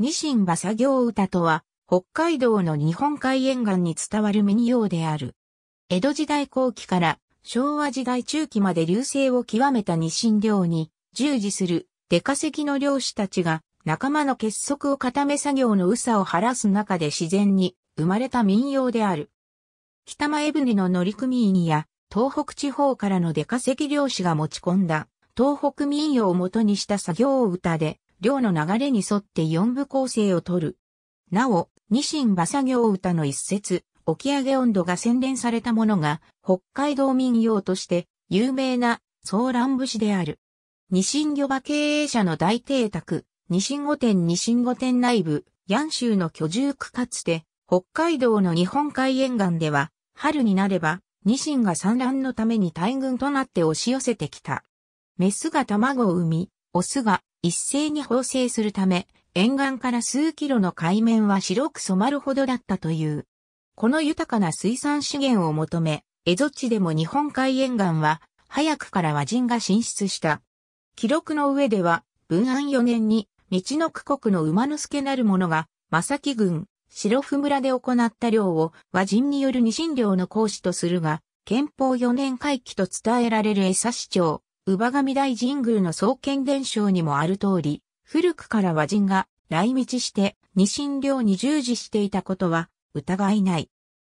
ニシンバ作業歌とは、北海道の日本海沿岸に伝わる民謡である。江戸時代後期から昭和時代中期まで流星を極めたニシン漁に従事する出稼ぎの漁師たちが仲間の結束を固め作業の嘘を晴らす中で自然に生まれた民謡である。北前船の乗組員や東北地方からの出稼ぎ漁師が持ち込んだ東北民謡を元にした作業歌で量の流れに沿って四部構成を取る。なお、ニシン馬作業歌の一節、沖上げ温度が洗練されたものが、北海道民謡として有名なソーラン節である。ニシン漁場経営者の大邸宅、ニシン御殿ニシン御殿内部、ヤン州の居住区かつて、北海道の日本海沿岸では、春になれば、ニシンが産卵のために大群となって押し寄せてきた。メスが卵を産み、オスが一斉に放生するため、沿岸から数キロの海面は白く染まるほどだったという。この豊かな水産資源を求め、蝦夷地でも日本海沿岸は、早くから和人が進出した。記録の上では、文安4年に、道の区国の馬之助なる者が、正木郡、白府村で行った漁を和人による二神漁の講師とするが、憲法4年回帰と伝えられる江差町、馬神大神宮の創建伝承にもある通り、古くから和人が来日して二神領に従事していたことは疑いない。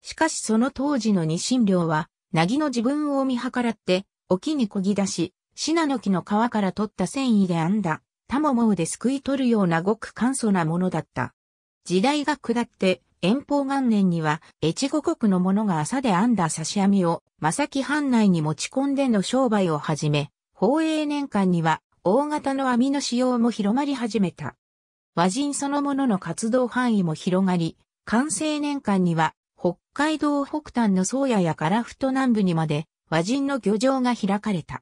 しかしその当時の二神領は、凪の自分を見計らって、沖に漕ぎ出し、シナノキの皮から取った繊維で編んだ、タモモで救い取るようなごく簡素なものだった。時代が下って、遠方元年には、越後国の者が朝で編んだ刺し網を、正木藩内に持ち込んでの商売を始め、宝永年間には大型の網の使用も広まり始めた。和人そのものの活動範囲も広がり、完成年間には北海道北端の宗谷や樺太南部にまで和人の漁場が開かれた。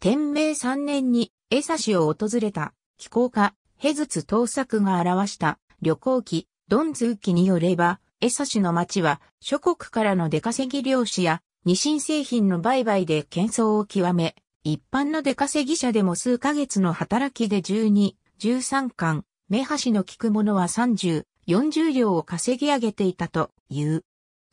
天明3年に江差しを訪れた気候家、ヘズツ盗作が表した旅行記、ドンズー機によれば、江差しの町は諸国からの出稼ぎ漁師や二新製品の売買で喧騒を極め、一般の出稼ぎ者でも数ヶ月の働きで12、13巻、目端の利く者は30、40両を稼ぎ上げていたという。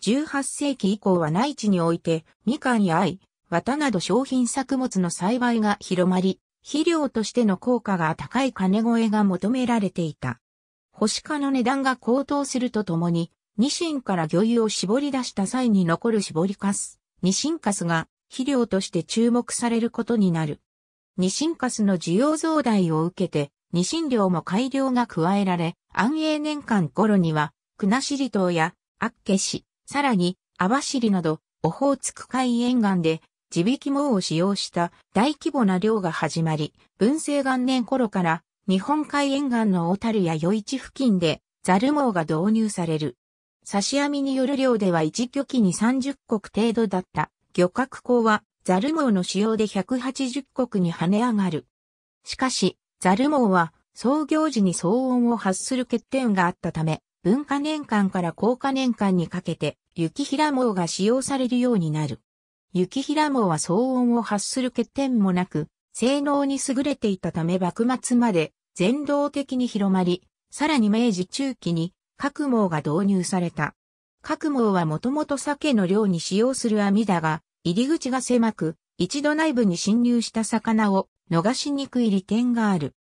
18世紀以降は内地において、みかんや藍、綿など商品作物の栽培が広まり、肥料としての効果が高い金声が求められていた。星化の値段が高騰するとともに、ニシンから魚油を絞り出した際に残る絞りカス、ニシンカスが肥料として注目されることになる。ニシンカスの需要増大を受けて、ニシン量も改良が加えられ、安永年間頃には、国後島や、厚岸、さらに、網走など、オホーツク海沿岸で、地引き網を使用した大規模な漁が始まり、文政元年頃から、日本海沿岸の小樽や余市付近で、ザル網が導入される。刺し網による漁では一漁期に30国程度だった漁獲港はザル網の使用で180国に跳ね上がる。しかし、ザル網は創業時に騒音を発する欠点があったため、文化年間から高化年間にかけて雪平網が使用されるようになる。雪平網は騒音を発する欠点もなく、性能に優れていたため幕末まで全道的に広まり、さらに明治中期に各網が導入された。各網はもともと鮭の漁に使用する網だが、入り口が狭く、一度内部に侵入した魚を逃しにくい利点がある。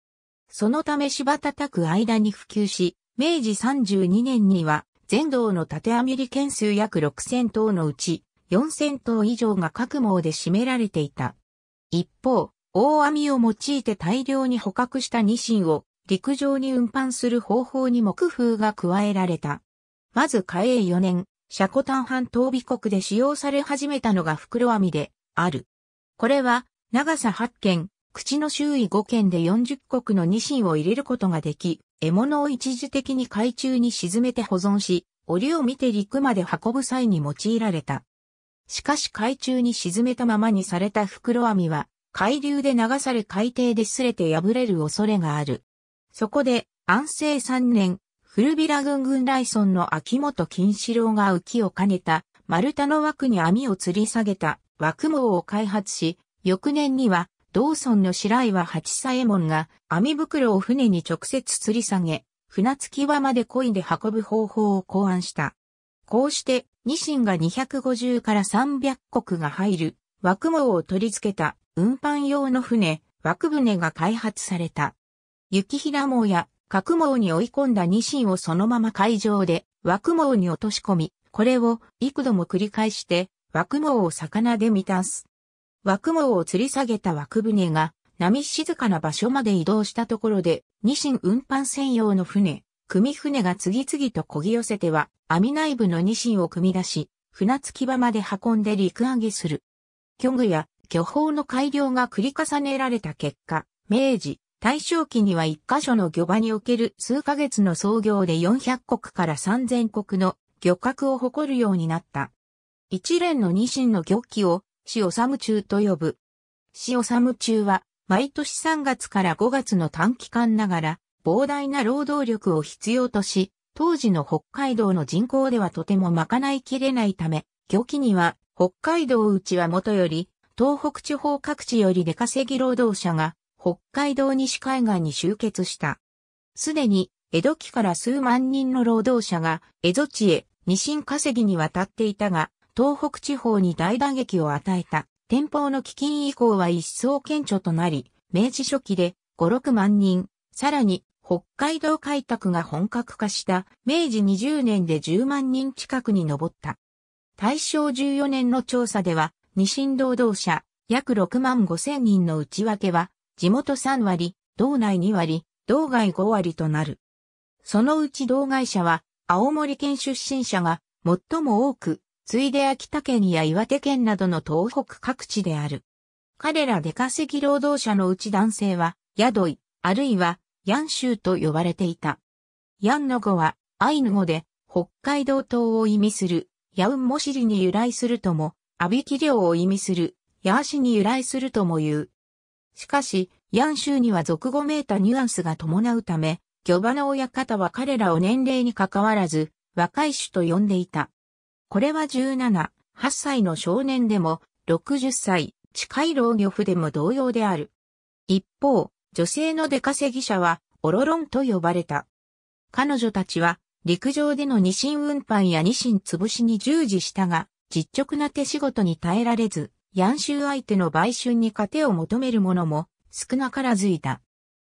そのため柴叩く間に普及し、明治32年には全道の縦網利件数約6000頭のうち4000頭以上が各網で占められていた。一方、大網を用いて大量に捕獲したニシンを陸上に運搬する方法にも工夫が加えられた。まず嘉永4年、シャコタン半島美国で使用され始めたのが袋網である。これは長さ8件、口の周囲5件で40国のニシンを入れることができ、獲物を一時的に海中に沈めて保存し、檻を見て陸まで運ぶ際に用いられた。しかし海中に沈めたままにされた袋網は、海流で流され海底で擦れて破れる恐れがある。そこで、安政3年、古平軍軍来村の秋元金四郎が浮きを兼ねた丸太の枠に網を吊り下げた枠網を開発し、翌年には道村の白岩八左衛門が網袋を船に直接吊り下げ、船着き場まで漕いで運ぶ方法を考案した。こうしてニシンが250から300国が入る枠網を取り付けた運搬用の船、枠船が開発された。雪平網や角網に追い込んだニシンをそのまま海上で、枠網に落とし込み、これを幾度も繰り返して、枠網を魚で満たす。枠網を吊り下げた枠船が、波静かな場所まで移動したところで、ニシン運搬専用の船、組船が次々と漕ぎ寄せては、網内部のニシンを組み出し、船着き場まで運んで陸揚げする。漁具や巨峰の改良が繰り重ねられた結果、明治、大正期には一箇所の漁場における数ヶ月の操業で400国から3000国の漁獲を誇るようになった。一連のニシンの漁期を、市む中と呼ぶ。さむ中は、毎年3月から5月の短期間ながら、膨大な労働力を必要とし、当時の北海道の人口ではとても賄いきれないため、漁期には、北海道内はもとより、東北地方各地より出稼ぎ労働者が北海道西海岸に集結した。すでに、江戸期から数万人の労働者が、江戸地へ、二進稼ぎに渡っていたが、東北地方に大打撃を与えた。天保の基金以降は一層顕著となり、明治初期で5、6万人、さらに北海道開拓が本格化した明治20年で10万人近くに上った。大正14年の調査では、二神労働者約6万5千人の内訳は地元3割、道内2割、道外5割となる。そのうち道外者は、青森県出身者が最も多く、ついで秋田県や岩手県などの東北各地である。彼ら出稼ぎ労働者のうち男性は、宿い、あるいは、ヤン州と呼ばれていた。ヤンの語は、アイヌ語で、北海道島を意味する、ヤウンモシリに由来するとも、アビキ領を意味する、ヤーシに由来するとも言う。しかし、ヤン州には俗語めいたニュアンスが伴うため、巨馬の親方は彼らを年齢に関わらず、若い種と呼んでいた。これは17、8歳の少年でも、60歳、近い老漁夫でも同様である。一方、女性の出稼ぎ者は、オロロンと呼ばれた。彼女たちは、陸上でのニシン運搬やニシン潰しに従事したが、実直な手仕事に耐えられず、ヤン州相手の売春に糧を求める者も少なからずいた。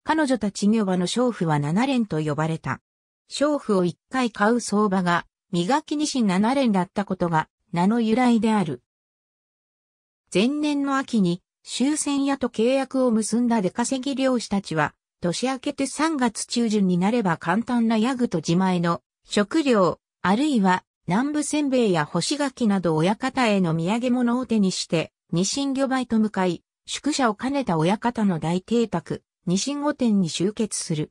彼女たち女馬の娼婦は7連と呼ばれた。娼婦を1回買う相場が磨きにし7連だったことが名の由来である。前年の秋に終戦屋と契約を結んだ出稼ぎ漁師たちは年明けて3月中旬になれば簡単なヤグと自前の食料、あるいは南部せんべいや干し柿など親方への土産物を手にして、二神魚梅と向かい、宿舎を兼ねた親方の大邸宅、二神御殿に集結する。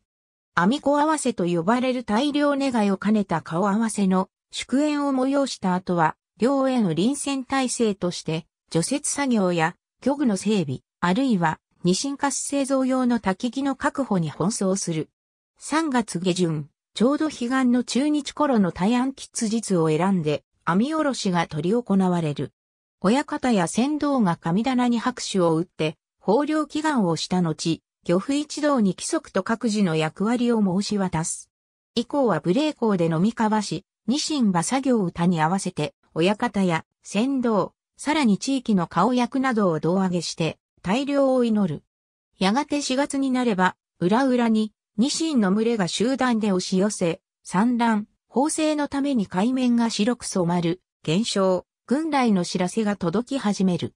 網子合わせと呼ばれる大量願いを兼ねた顔合わせの祝宴を催した後は、両への臨戦体制として、除雪作業や漁具の整備、あるいは二神活製造用の焚き木の確保に奔走する。3月下旬、ちょうど彼岸の中日頃の大安吉日を選んで、網下ろしが取り行われる。親方や船頭が神棚に拍手を打って、豊漁祈願をした後、漁夫一同に規則と各自の役割を申し渡す。以降は無礼講で飲み交わし、ニシンは作業歌に合わせて、親方や船頭、さらに地域の顔役などを胴上げして、大漁を祈る。やがて4月になれば、裏裏にニシンの群れが集団で押し寄せ、産卵、縫製のために海面が白く染まる、現象、軍来の知らせが届き始める。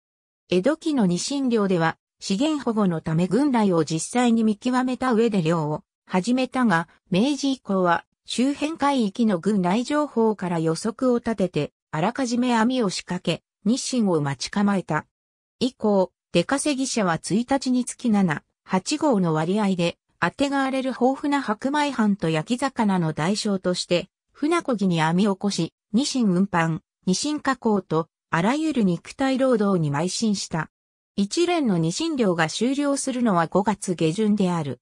江戸期のニシン漁では、資源保護のため軍来を実際に見極めた上で漁を始めたが、明治以降は周辺海域の軍来情報から予測を立てて、あらかじめ網を仕掛け、日清を待ち構えた。以降、出稼ぎ者は1日につき7、8号の割合であてがわれる豊富な白米飯と焼き魚の代償として、船漕ぎに網を越し、ニシン運搬、ニシン加工と、あらゆる肉体労働に邁進した。一連のニシン漁が終了するのは5月下旬である。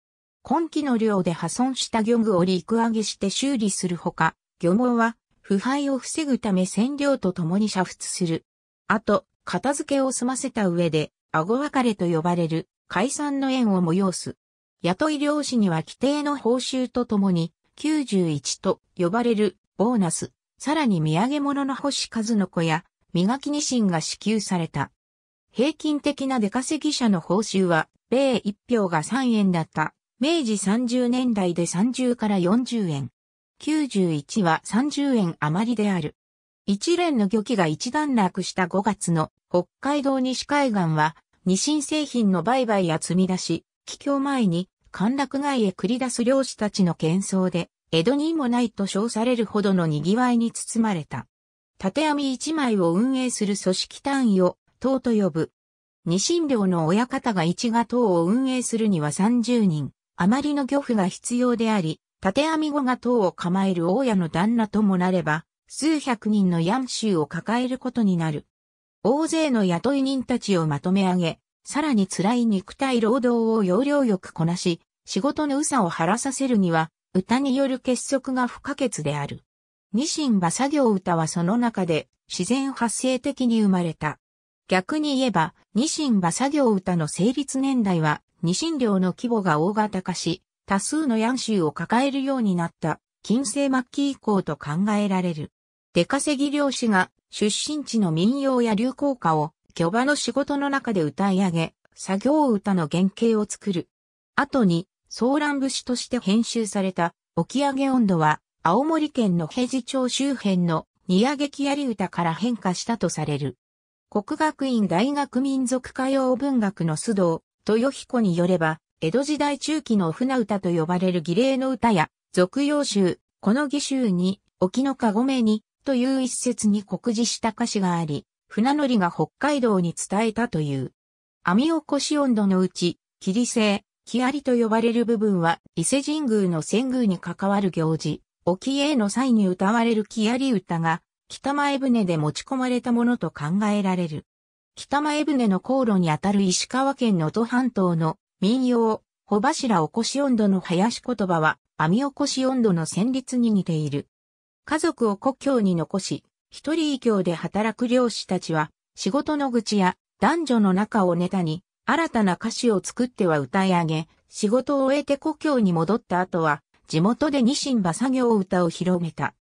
今期の漁で破損した漁具を陸揚げして修理するほか、漁網は腐敗を防ぐため染料と共に煮沸する。あと、片付けを済ませた上で、顎別れと呼ばれる、解散の縁を催す。雇い漁師には規定の報酬とともに、91と呼ばれるボーナス、さらに土産物の星数の子や磨きニシンが支給された。平均的な出稼ぎ者の報酬は、米1票が3円だった。明治30年代で30から40円。91は30円余りである。一連の漁期が一段落した5月の北海道西海岸は、二芯製品の売買や積み出し、帰郷前に、歓楽街へ繰り出す漁師たちの喧騒で、江戸にもないと称されるほどの賑わいに包まれた。縦網一枚を運営する組織単位を、党と呼ぶ。二神寮の親方が一が党を運営するには三十人、余りの漁夫が必要であり、縦網後が党を構える大家の旦那ともなれば、数百人のヤン州を抱えることになる。大勢の雇い人たちをまとめ上げ、さらに辛い肉体労働を要領よくこなし、仕事の嘘を晴らさせるには、歌による結束が不可欠である。ニシン馬作業歌はその中で自然発生的に生まれた。逆に言えば、ニシン馬作業歌の成立年代は、ニシン漁の規模が大型化し、多数のヤン州を抱えるようになった、近世末期以降と考えられる。出稼ぎ漁師が出身地の民謡や流行歌を巨場の仕事の中で歌い上げ、作業歌の原型を作る。後に、ソーラン節として編集された、き上げ温度は、青森県の平治町周辺の、荷上げ木槍歌から変化したとされる。国学院大学民族歌謡文学の須藤、豊彦によれば、江戸時代中期の船歌と呼ばれる儀礼の歌や、俗謡集、この義集に、沖のかごめに、という一節に告示した歌詞があり、船乗りが北海道に伝えたという。網起こし温度のうち、霧製、木ありと呼ばれる部分は伊勢神宮の仙宮に関わる行事、沖への際に歌われる木あり歌が、北前船で持ち込まれたものと考えられる。北前船の航路にあたる石川県能登半島の民謡、穂柱おこし温度の林言葉は、網起こし温度の旋律に似ている。家族を故郷に残し、一人異教で働く漁師たちは、仕事の愚痴や男女の仲をネタに、新たな歌詞を作っては歌い上げ、仕事を終えて故郷に戻った後は、地元でニシンバ作業歌を広めた。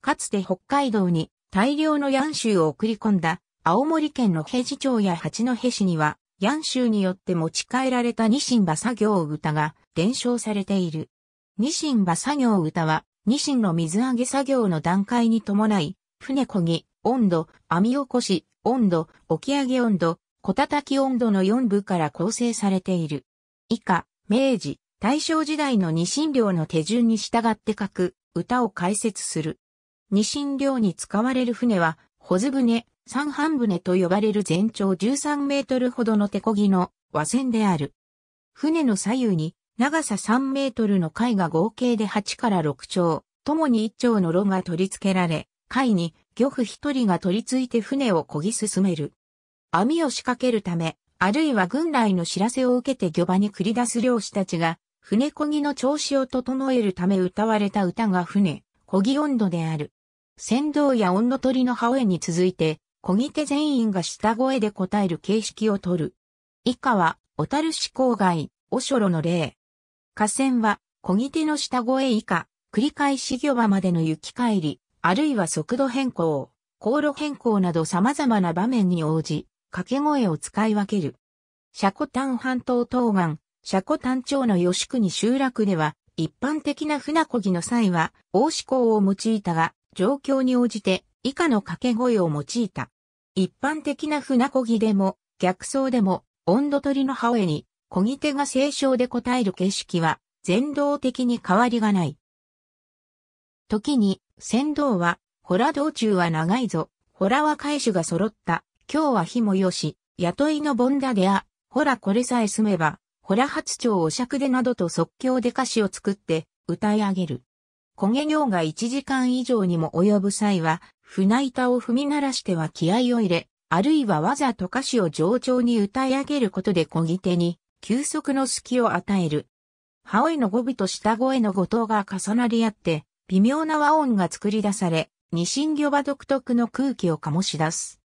かつて北海道に大量のヤンシューを送り込んだ青森県の平治町や八戸市には、ヤンシューによって持ち帰られたニシンバ作業歌が伝承されている。ニシンバ作業歌は、ニシンの水揚げ作業の段階に伴い、船漕ぎ、温度、網起こし、温度、起き上げ温度、小叩き温度の4部から構成されている。以下、明治、大正時代の二神領の手順に従って書く歌を解説する。二神領に使われる船は、保津船、三半船と呼ばれる全長13メートルほどの手漕ぎの和船である。船の左右に長さ3メートルの貝が合計で8から6丁、共に1丁の炉が取り付けられ、海に漁夫一人が取り付いて船を漕ぎ進める。網を仕掛けるため、あるいは軍来の知らせを受けて漁場に繰り出す漁師たちが、船漕ぎの調子を整えるため歌われた歌が船、漕ぎ温度である。船頭や温度取りの羽織に続いて、漕ぎ手全員が下声で答える形式をとる。以下は、小樽市郊外、おしょろの例。河川は、漕ぎ手の下声以下、繰り返し漁場までの行き帰り、あるいは速度変更、航路変更など様々な場面に応じ、掛け声を使い分ける。車庫ン半島東岸、車庫ン町の吉国集落では、一般的な船漕ぎの際は、大志向を用いたが、状況に応じて以下の掛け声を用いた。一般的な船漕ぎでも、逆走でも、温度取りの羽織に、漕ぎ手が清唱で答える景色は、全道的に変わりがない。時に、船頭は、ほら道中は長いぞ、ほらは返しが揃った、今日は日もよし、雇いのボンダであ、ほらこれさえ済めば、ほら初長お釈でなどと即興で歌詞を作って歌い上げる。焦げ行が1時間以上にも及ぶ際は、船板を踏み鳴らしては気合を入れ、あるいはわざと歌詞を上調に歌い上げることで小ぎ手に、休息の隙を与える。羽織の語尾と下声の語頭が重なり合って、微妙な和音が作り出され、ニシン魚場独特の空気を醸し出す。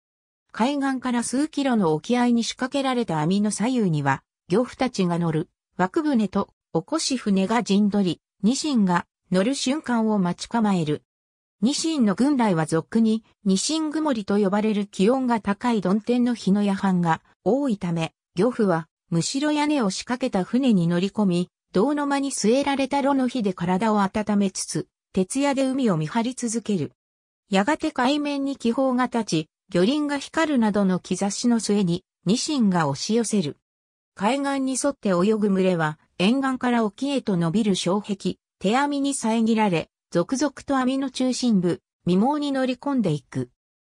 海岸から数キロの沖合に仕掛けられた網の左右には、漁夫たちが乗る、枠船と、おこし船が陣取り、ニシンが乗る瞬間を待ち構える。ニシンの軍来は俗に、ニシン曇りと呼ばれる気温が高い鈍天の日の夜半が多いため、漁夫は、むしろ屋根を仕掛けた船に乗り込み、道の間に据えられた炉の火で体を温めつつ、徹夜で海を見張り続ける。やがて海面に気泡が立ち、魚鱗が光るなどの兆しの末に、ニシンが押し寄せる。海岸に沿って泳ぐ群れは、沿岸から沖へと伸びる障壁、手網に遮られ、続々と網の中心部、未毛に乗り込んでいく。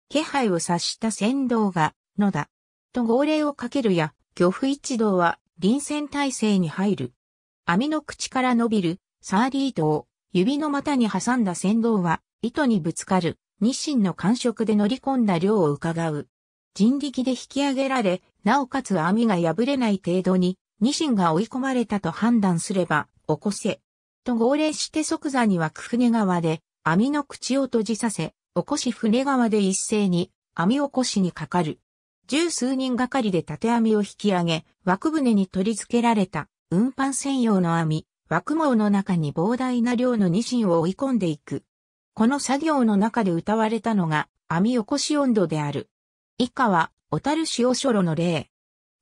気配を察した船頭が、野田、と号令をかけるや、漁夫一同は臨戦態勢に入る。網の口から伸びる、サーリー島、指の股に挟んだ先導は、糸にぶつかる、日清の感触で乗り込んだ量を伺う。人力で引き上げられ、なおかつ網が破れない程度に、ニシンが追い込まれたと判断すれば、起こせ。と号令して即座には船側で、網の口を閉じさせ、起こし船側で一斉に、網起こしにかかる。十数人がかりで縦網を引き上げ、枠船に取り付けられた、運搬専用の網、枠網の中に膨大な量のニシンを追い込んでいく。この作業の中で歌われたのが網起こし温度である。以下は、小樽塩書炉の例。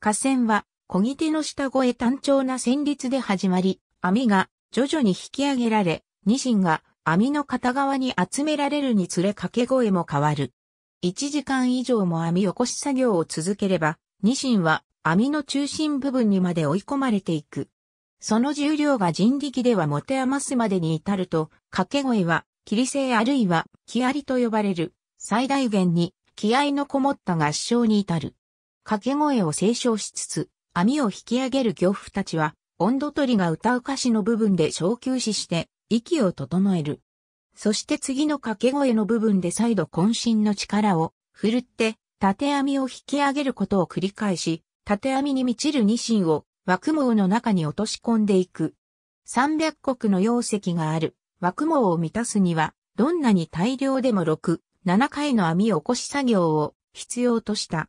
河川は、小木手の下越え単調な旋律で始まり、網が徐々に引き上げられ、ニシンが網の片側に集められるにつれ掛け声も変わる。1時間以上も網起こし作業を続ければ、ニシンは網の中心部分にまで追い込まれていく。その重量が人力では持て余すまでに至ると、掛け声は、切り性あるいは、木ありと呼ばれる、最大限に、気合のこもった合唱に至る。掛け声を清唱しつつ、網を引き上げる漁夫たちは、温度取りが歌う歌詞の部分で小休止して、息を整える。そして次の掛け声の部分で再度渾身の力を振るって、縦網を引き上げることを繰り返し、縦網に満ちるニシンを枠網の中に落とし込んでいく。300国の容積がある枠網を満たすには、どんなに大量でも6、7回の網起こし作業を必要とした。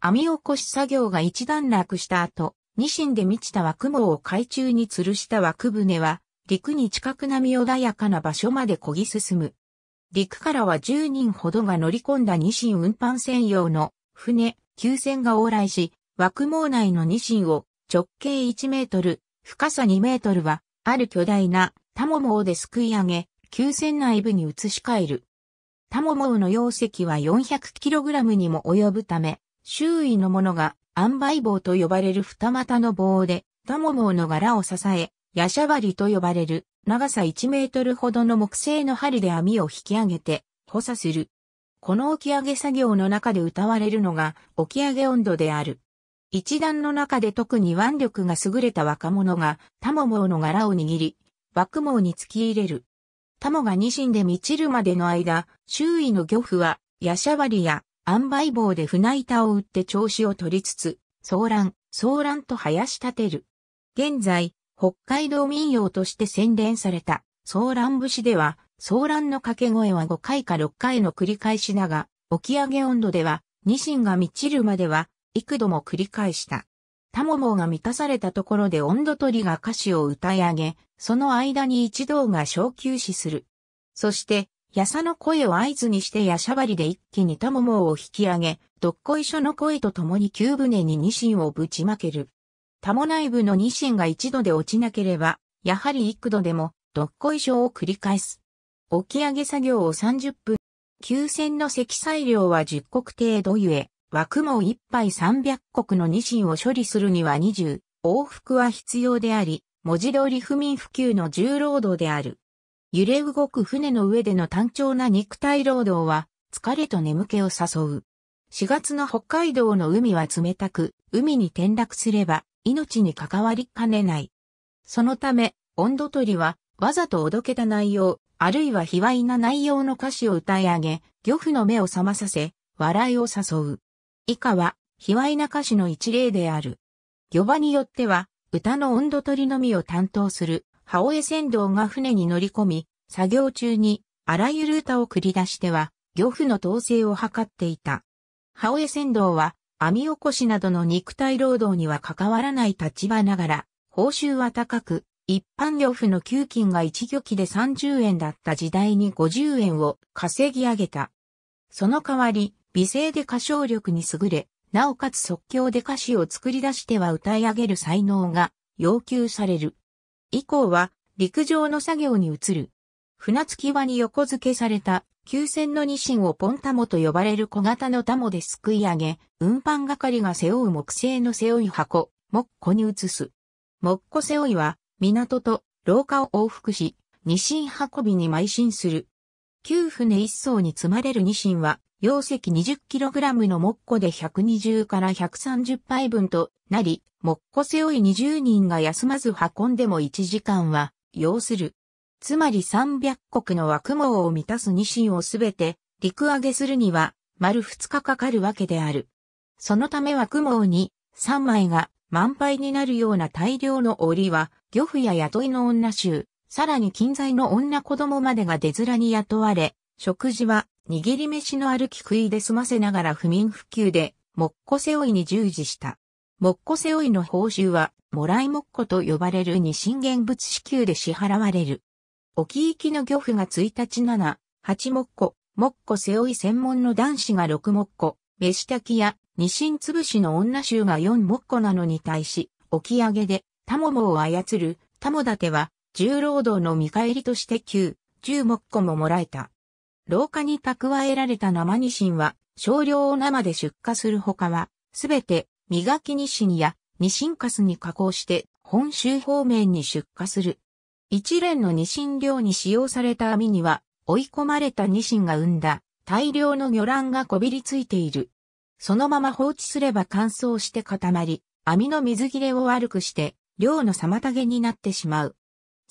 網起こし作業が一段落した後、ニシンで満ちた枠網を海中に吊るした枠船は、陸に近く波穏やかな場所まで漕ぎ進む。陸からは10人ほどが乗り込んだニシン運搬専用の船、急船が往来し、枠網内のニシンを直径1メートル、深さ2メートルは、ある巨大なタモモウですくい上げ、急線内部に移し替える。タモモウの容積は 400kg にも及ぶため、周囲のものが安倍棒と呼ばれる二股の棒で、タモモウの柄を支え、ヤシャバリと呼ばれる長さ1メートルほどの木製の針で網を引き上げて補佐する。この起き上げ作業の中で歌われるのが起き上げ温度である。一団の中で特に腕力が優れた若者が、タモモの柄を握り、枠網に突き入れる。タモがニシンで満ちるまでの間、周囲の漁夫は、ヤシャバリや、塩梅棒で船板を打って調子を取りつつ、騒乱、騒乱と林立てる。現在、北海道民謡として洗練された、騒乱節では、騒乱の掛け声は5回か6回の繰り返しだが、起き上げ温度では、ニシンが満ちるまでは、幾度も繰り返した。タモモが満たされたところで温度取りが歌詞を歌い上げ、その間に一同が小休止する。そして、ヤサの声を合図にしてヤシャバリで一気にタモモを引き上げ、どっこいしょの声と共に急船にニシンをぶちまける。タモ内部のニシンが一度で落ちなければ、やはり幾度でも、どっこいしょを繰り返す。起き上げ作業を30分。急線の積載量は10石程度ゆえ、枠も一杯300国のニシンを処理するには20往復は必要であり、文字通り不眠不休の重労働である。揺れ動く船の上での単調な肉体労働は疲れと眠気を誘う。4月の北海道の海は冷たく、海に転落すれば命に関わりかねない。そのため、温度取りはわざとおどけた内容、あるいは卑猥な内容の歌詞を歌い上げ、漁夫の目を覚まさせ、笑いを誘う。以下は、卑猥な歌詞の一例である。漁場によっては、歌の温度取りのみを担当する、ハオエ船頭が船に乗り込み、作業中に、あらゆる歌を繰り出しては、漁夫の統制を図っていた。ハオエ船頭は、網起こしなどの肉体労働には関わらない立場ながら、報酬は高く、一般漁夫の給金が一漁期で30円だった時代に50円を稼ぎ上げた。その代わり、美声で歌唱力に優れ、なおかつ即興で歌詞を作り出しては歌い上げる才能が要求される。以降は陸上の作業に移る。船着き場に横付けされた急船のニシンをポンタモと呼ばれる小型のタモですくい上げ、運搬係が背負う木製の背負い箱、木庫に移す。木庫背負いは港と廊下を往復し、ニシン運びに邁進する。旧船一艘に積まれるニシンは、容積 20kg の木ッで120から130杯分となり、木ッ背負い20人が休まず運んでも1時間は要する。つまり300国の枠網を満たすニシンをすべて陸揚げするには丸2日かかるわけである。そのため枠網に3枚が満杯になるような大量の檻は漁夫や雇いの女衆、さらに近在の女子供までが出面に雇われ、食事は握り飯の歩き食いで済ませながら不眠不休で、もっこ背負いに従事した。もっこ背負いの報酬は、もらいもっこと呼ばれる二神現物支給で支払われる。沖行きの漁夫が1日7、8もっこ、もっこ背負い専門の男子が6もっこ、飯炊きや二神潰しの女衆が4もっこなのに対し、沖上げで、タモモを操る、タモ立ては、重労働の見返りとして9、10目個ももらえた。廊下に蓄えられた生ニシンは少量を生で出荷するほかは、すべて磨きニシンやニシンカスに加工して本州方面に出荷する。一連のニシン漁に使用された網には追い込まれたニシンが生んだ大量の魚卵がこびりついている。そのまま放置すれば乾燥して固まり、網の水切れを悪くして、漁の妨げになってしまう。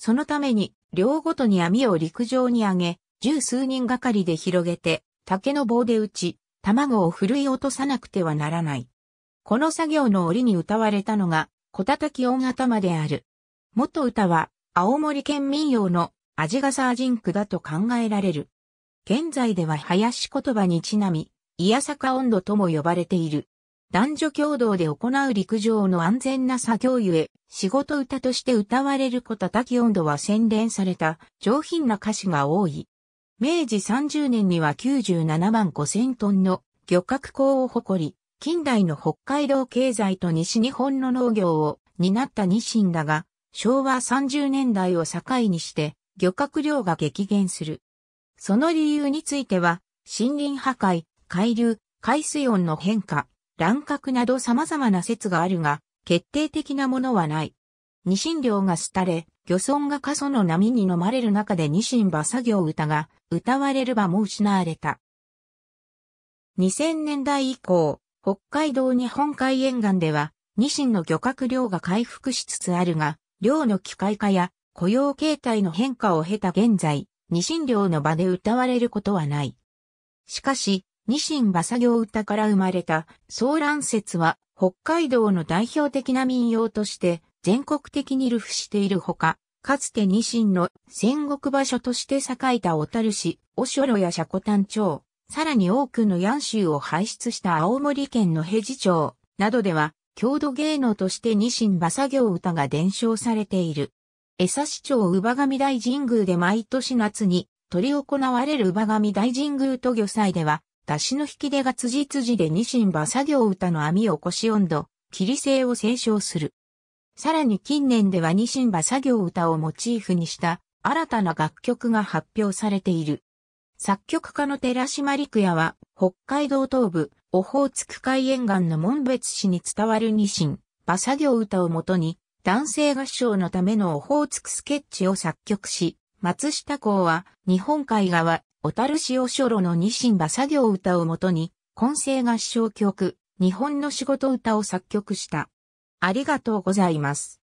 そのために、両ごとに網を陸上に上げ、十数人がかりで広げて、竹の棒で打ち、卵を振るい落とさなくてはならない。この作業の折に歌われたのが、小叩き型頭である。元歌は、青森県民謡の、味がサージンクだと考えられる。現在では林言葉にちなみ、いやさか温度とも呼ばれている。男女共同で行う陸上の安全な作業ゆえ、仕事歌として歌われる小叩き温度は洗練された上品な歌詞が多い。明治30年には97万5千トンの漁獲港を誇り、近代の北海道経済と西日本の農業を担った日清だが、昭和30年代を境にして漁獲量が激減する。その理由については、森林破壊、海流、海水温の変化、乱獲など様々な説があるが、決定的なものはない。ニシン漁が廃れ、漁村が過疎の波に飲まれる中でニシン馬作業歌が歌われる場も失われた。2000年代以降、北海道日本海沿岸では、ニシンの漁獲量が回復しつつあるが、漁の機械化や雇用形態の変化を経た現在、ニシン漁の場で歌われることはない。しかし、ニシン馬作業歌から生まれた、ソーラン説は、北海道の代表的な民謡として、全国的に流布しているほか、かつてニシンの戦国場所として栄えた小樽市、おしょろやシャコタン町、さらに多くのヤン州を輩出した青森県の平治町などでは、郷土芸能としてニシン馬作業歌が伝承されている。江差町馬神大神宮で毎年夏に、取り行われる馬神大神宮と御祭では、出汁の引き出が辻辻でニシン馬作業歌の網を腰温度、切り性を斉唱する。さらに近年ではニシン馬作業歌をモチーフにした新たな楽曲が発表されている。作曲家の寺島陸也は、北海道東部、オホーツク海沿岸の門別市に伝わるニシン、馬作業歌をもとに、男性合唱のためのオホーツクスケッチを作曲し、松下港は日本海側、小樽塩おしょのニシンバ作業歌をもとに、混声合唱曲、日本の仕事歌を作曲した。ありがとうございます。